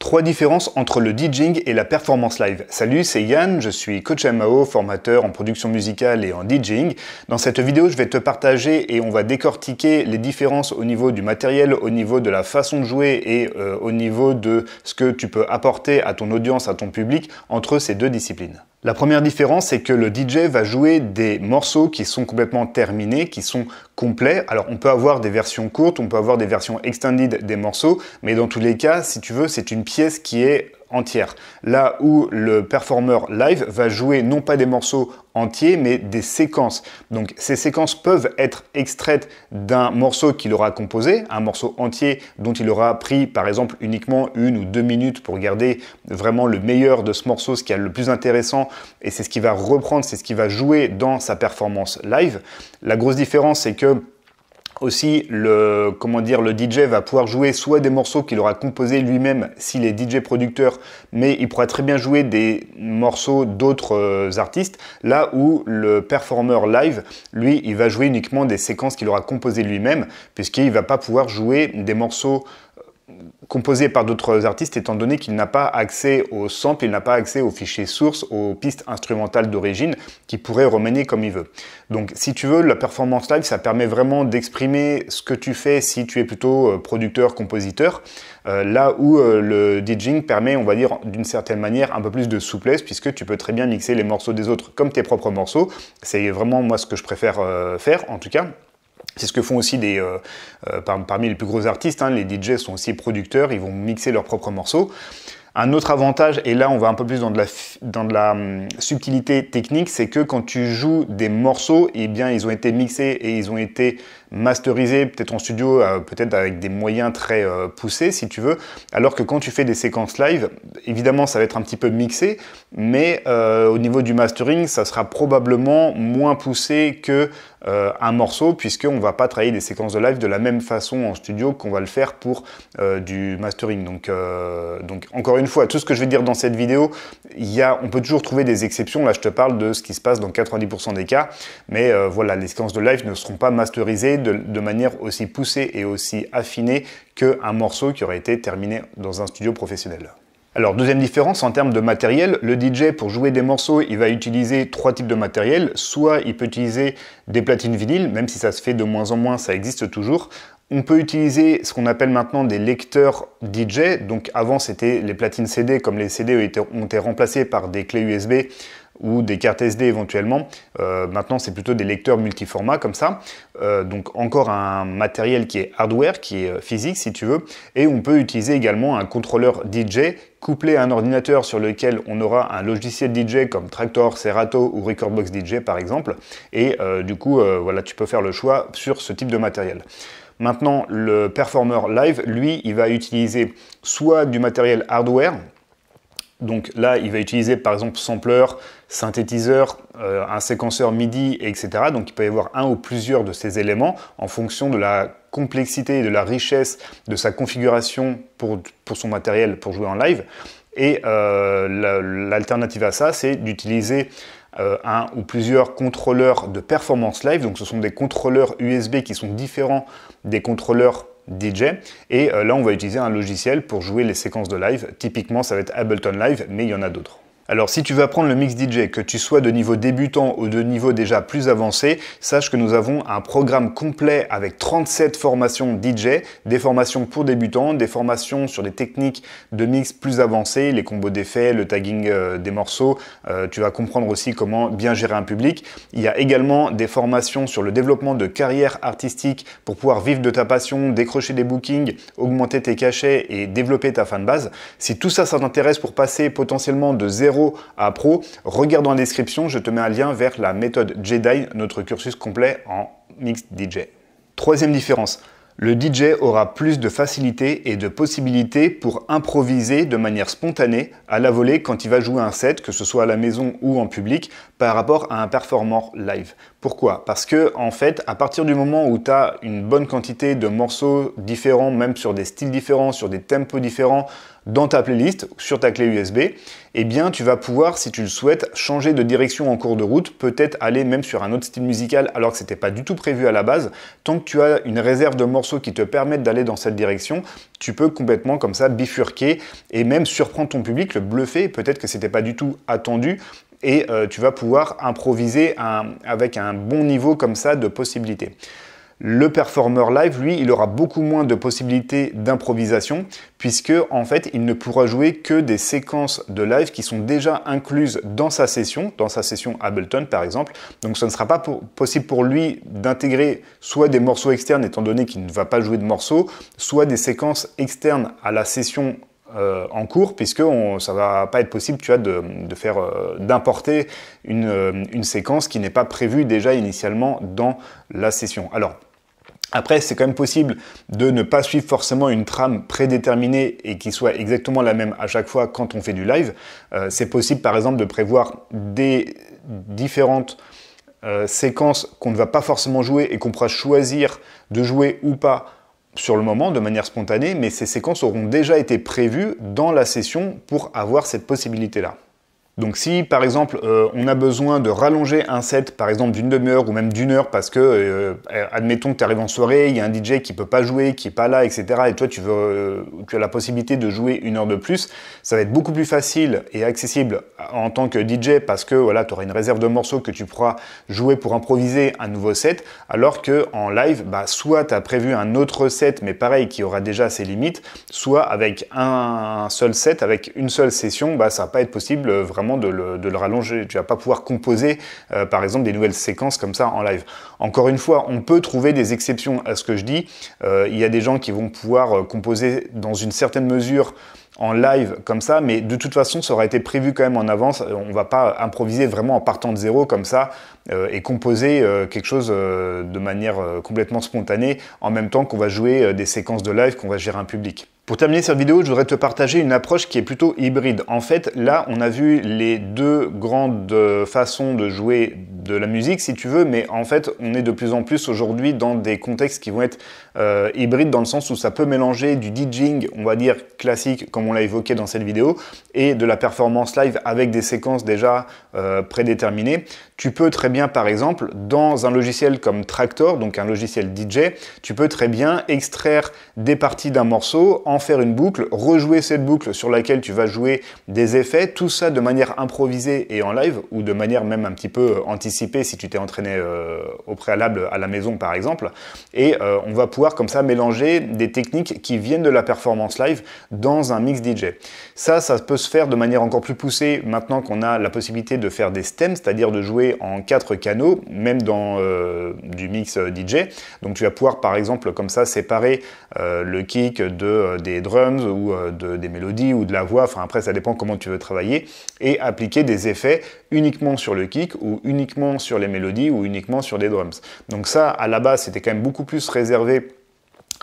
Trois différences entre le DJing et la performance live. Salut, c'est Yann, je suis coach MAO, formateur en production musicale et en DJing. Dans cette vidéo, je vais te partager et on va décortiquer les différences au niveau du matériel, au niveau de la façon de jouer et euh, au niveau de ce que tu peux apporter à ton audience, à ton public entre ces deux disciplines. La première différence, c'est que le DJ va jouer des morceaux qui sont complètement terminés, qui sont complets. Alors on peut avoir des versions courtes, on peut avoir des versions extended des morceaux, mais dans tous les cas, si tu veux, c'est une pièce qui est entière. Là où le performer live va jouer non pas des morceaux entiers, mais des séquences. Donc ces séquences peuvent être extraites d'un morceau qu'il aura composé, un morceau entier dont il aura pris par exemple uniquement une ou deux minutes pour garder vraiment le meilleur de ce morceau, ce qui est le plus intéressant, et c'est ce qui va reprendre, c'est ce qui va jouer dans sa performance live. La grosse différence, c'est que aussi, le, comment dire, le DJ va pouvoir jouer soit des morceaux qu'il aura composés lui-même s'il est DJ producteur, mais il pourra très bien jouer des morceaux d'autres euh, artistes, là où le performer live, lui, il va jouer uniquement des séquences qu'il aura composées lui-même, puisqu'il va pas pouvoir jouer des morceaux composé par d'autres artistes étant donné qu'il n'a pas accès au sample, il n'a pas accès aux fichiers sources, aux pistes instrumentales d'origine qui pourrait remanier comme il veut. Donc si tu veux, la performance live, ça permet vraiment d'exprimer ce que tu fais si tu es plutôt euh, producteur, compositeur, euh, là où euh, le DJing permet, on va dire, d'une certaine manière, un peu plus de souplesse puisque tu peux très bien mixer les morceaux des autres comme tes propres morceaux. C'est vraiment moi ce que je préfère faire en tout cas. C'est ce que font aussi des, euh, euh, parmi les plus gros artistes, hein, les DJ sont aussi producteurs, ils vont mixer leurs propres morceaux. Un autre avantage, et là on va un peu plus dans de la, dans de la hum, subtilité technique, c'est que quand tu joues des morceaux, eh bien ils ont été mixés et ils ont été masterisé, peut-être en studio, euh, peut-être avec des moyens très euh, poussés si tu veux, alors que quand tu fais des séquences live, évidemment ça va être un petit peu mixé, mais euh, au niveau du mastering, ça sera probablement moins poussé que un morceau, puisqu'on ne va pas travailler des séquences de live de la même façon en studio qu'on va le faire pour du mastering. Donc, donc encore une fois, tout ce que je vais dire dans cette vidéo, y a, on peut toujours trouver des exceptions. Là, je te parle de ce qui se passe dans 90% des cas, mais voilà, les séquences de live ne seront pas masterisées de, manière aussi poussée et aussi affinée qu'un morceau qui aurait été terminé dans un studio professionnel. Alors deuxième différence en termes de matériel, le DJ pour jouer des morceaux il va utiliser trois types de matériel, soit il peut utiliser des platines vinyles, même si ça se fait de moins en moins, ça existe toujours. On peut utiliser ce qu'on appelle maintenant des lecteurs DJ, donc avant c'était les platines CD, comme les CD ont été remplacés par des clés USB ou des cartes SD éventuellement. Euh, maintenant, c'est plutôt des lecteurs multiformats comme ça. Euh, donc encore un matériel qui est hardware, qui est euh, physique si tu veux. Et on peut utiliser également un contrôleur DJ couplé à un ordinateur sur lequel on aura un logiciel DJ comme Tractor, Serato ou Recordbox DJ par exemple. Et du coup, voilà, tu peux faire le choix sur ce type de matériel. Maintenant, le performer live, lui, il va utiliser soit du matériel hardware, donc là, il va utiliser par exemple sampler, synthétiseur, euh, un séquenceur MIDI, etc. Donc il peut y avoir un ou plusieurs de ces éléments en fonction de la complexité et de la richesse de sa configuration pour, son matériel pour jouer en live. Et euh, l'alternative à ça, c'est d'utiliser euh, un ou plusieurs contrôleurs de performance live. Donc ce sont des contrôleurs USB qui sont différents des contrôleurs DJ. Et euh, là, on va utiliser un logiciel pour jouer les séquences de live. Typiquement, ça va être Ableton Live, mais il y en a d'autres. Alors si tu veux apprendre le mix DJ, que tu sois de niveau débutant ou de niveau déjà plus avancé, sache que nous avons un programme complet avec 37 formations DJ, des formations pour débutants, des formations sur des techniques de mix plus avancées, les combos d'effets, le tagging euh, des morceaux, euh, tu vas comprendre aussi comment bien gérer un public. Il y a également des formations sur le développement de carrière artistique pour pouvoir vivre de ta passion, décrocher des bookings, augmenter tes cachets et développer ta fanbase. Si tout ça, ça t'intéresse pour passer potentiellement de zéro à pro. Regarde dans la description, je te mets un lien vers la méthode Jedi, notre cursus complet en mix DJ. Troisième différence, le DJ aura plus de facilité et de possibilités pour improviser de manière spontanée à la volée quand il va jouer un set, que ce soit à la maison ou en public, par rapport à un performant live. Pourquoi Parce que en fait, à partir du moment où tu as une bonne quantité de morceaux différents, même sur des styles différents, sur des tempos différents dans ta playlist, sur ta clé USB, eh bien tu vas pouvoir, si tu le souhaites, changer de direction en cours de route, peut-être aller même sur un autre style musical alors que ce n'était pas du tout prévu à la base. Tant que tu as une réserve de morceaux qui te permettent d'aller dans cette direction, tu peux complètement comme ça bifurquer et même surprendre ton public, le bluffer, peut-être que ce n'était pas du tout attendu et euh, tu vas pouvoir improviser avec un bon niveau comme ça de possibilités. Le performer live, lui, il aura beaucoup moins de possibilités d'improvisation puisque en fait, il ne pourra jouer que des séquences de live qui sont déjà incluses dans sa session, dans sa session Ableton par exemple. Donc ce ne sera pas possible pour lui d'intégrer soit des morceaux externes étant donné qu'il ne va pas jouer de morceaux, soit des séquences externes à la session euh, en cours, puisque ça va pas être possible, tu vois, de, faire euh, d'importer une, euh, une, séquence qui n'est pas prévue déjà initialement dans la session. Alors. Après, c'est quand même possible de ne pas suivre forcément une trame prédéterminée et qui soit exactement la même à chaque fois quand on fait du live. c'est possible, par exemple, de prévoir des différentes séquences qu'on ne va pas forcément jouer et qu'on pourra choisir de jouer ou pas sur le moment, de manière spontanée, mais ces séquences auront déjà été prévues dans la session pour avoir cette possibilité-là. Donc si par exemple euh, on a besoin de rallonger un set par exemple d'une demi-heure ou même d'une heure parce que euh, admettons que tu arrives en soirée, il y a un DJ qui peut pas jouer, qui est pas là, etc. Et toi tu veux euh, tu as la possibilité de jouer une heure de plus, ça va être beaucoup plus facile et accessible en tant que DJ parce que voilà tu auras une réserve de morceaux que tu pourras jouer pour improviser un nouveau set, alors que en live bah, soit tu as prévu un autre set mais pareil qui aura déjà ses limites, soit avec un seul set avec une seule session bah ça va pas être possible vraiment de le, rallonger. Tu vas pas pouvoir composer, euh, par exemple, des nouvelles séquences comme ça en live. Encore une fois, on peut trouver des exceptions à ce que je dis. Euh, il y a des gens qui vont pouvoir euh, composer dans une certaine mesure en live comme ça, mais de toute façon, ça aura été prévu quand même en avance. On va pas improviser vraiment en partant de zéro comme ça et composer quelque chose de manière complètement spontanée en même temps qu'on va jouer des séquences de live, qu'on va gérer un public. Pour terminer cette vidéo, je voudrais te partager une approche qui est plutôt hybride. En fait, là, on a vu les deux grandes euh, façons de jouer de la musique, si tu veux, mais en fait, on est de plus en plus aujourd'hui dans des contextes qui vont être euh, hybride dans le sens où ça peut mélanger du DJing, on va dire classique, comme on l'a évoqué dans cette vidéo, et de la performance live avec des séquences déjà euh, prédéterminées. Tu peux très bien, par exemple, dans un logiciel comme Tractor, donc un logiciel DJ, tu peux très bien extraire des parties d'un morceau, en faire une boucle, rejouer cette boucle sur laquelle tu vas jouer des effets, tout ça de manière improvisée et en live, ou de manière même un petit peu euh, anticipée si tu t'es entraîné au préalable à la maison, par exemple. Et on va pouvoir comme ça mélanger des techniques qui viennent de la performance live dans un mix DJ. Ça, ça peut se faire de manière encore plus poussée maintenant qu'on a la possibilité de faire des stems, c'est-à-dire de jouer en quatre canaux, même dans euh, du mix euh, DJ. Donc tu vas pouvoir par exemple comme ça séparer euh, le kick de, des drums ou de, des mélodies ou de la voix, enfin après ça dépend comment tu veux travailler, et appliquer des effets uniquement sur le kick ou uniquement sur les mélodies ou uniquement sur des drums. Donc ça, à la base, c'était quand même beaucoup plus réservé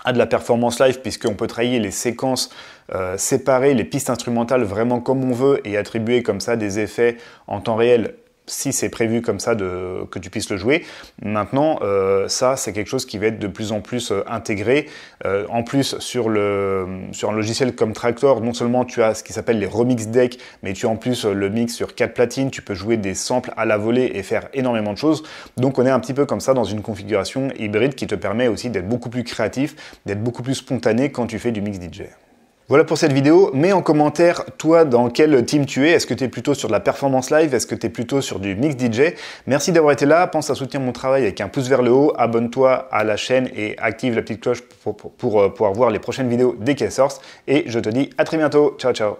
à de la performance live puisqu'on peut travailler les séquences euh, séparées, les pistes instrumentales vraiment comme on veut et attribuer comme ça des effets en temps réel si c'est prévu comme ça que tu puisses le jouer. Maintenant, euh, ça, c'est quelque chose qui va être de plus en plus euh, intégré. Euh, en plus, sur, le, sur un logiciel comme Tractor, non seulement tu as ce qui s'appelle les remix decks, mais tu as en plus le mix sur 4 platines, tu peux jouer des samples à la volée et faire énormément de choses. Donc on est un petit peu comme ça dans une configuration hybride qui te permet aussi d'être beaucoup plus créatif, d'être beaucoup plus spontané quand tu fais du mix DJ. Voilà pour cette vidéo. Mets en commentaire, toi, dans quel team tu es. Est-ce que tu es plutôt sur de la performance live Est-ce que tu es plutôt sur du mix DJ Merci d'avoir été là. Pense à soutenir mon travail avec un pouce vers le haut. Abonne-toi à la chaîne et active la petite cloche pour, euh, pouvoir voir les prochaines vidéos dès qu'elles sortent. Et je te dis à très bientôt. Ciao, ciao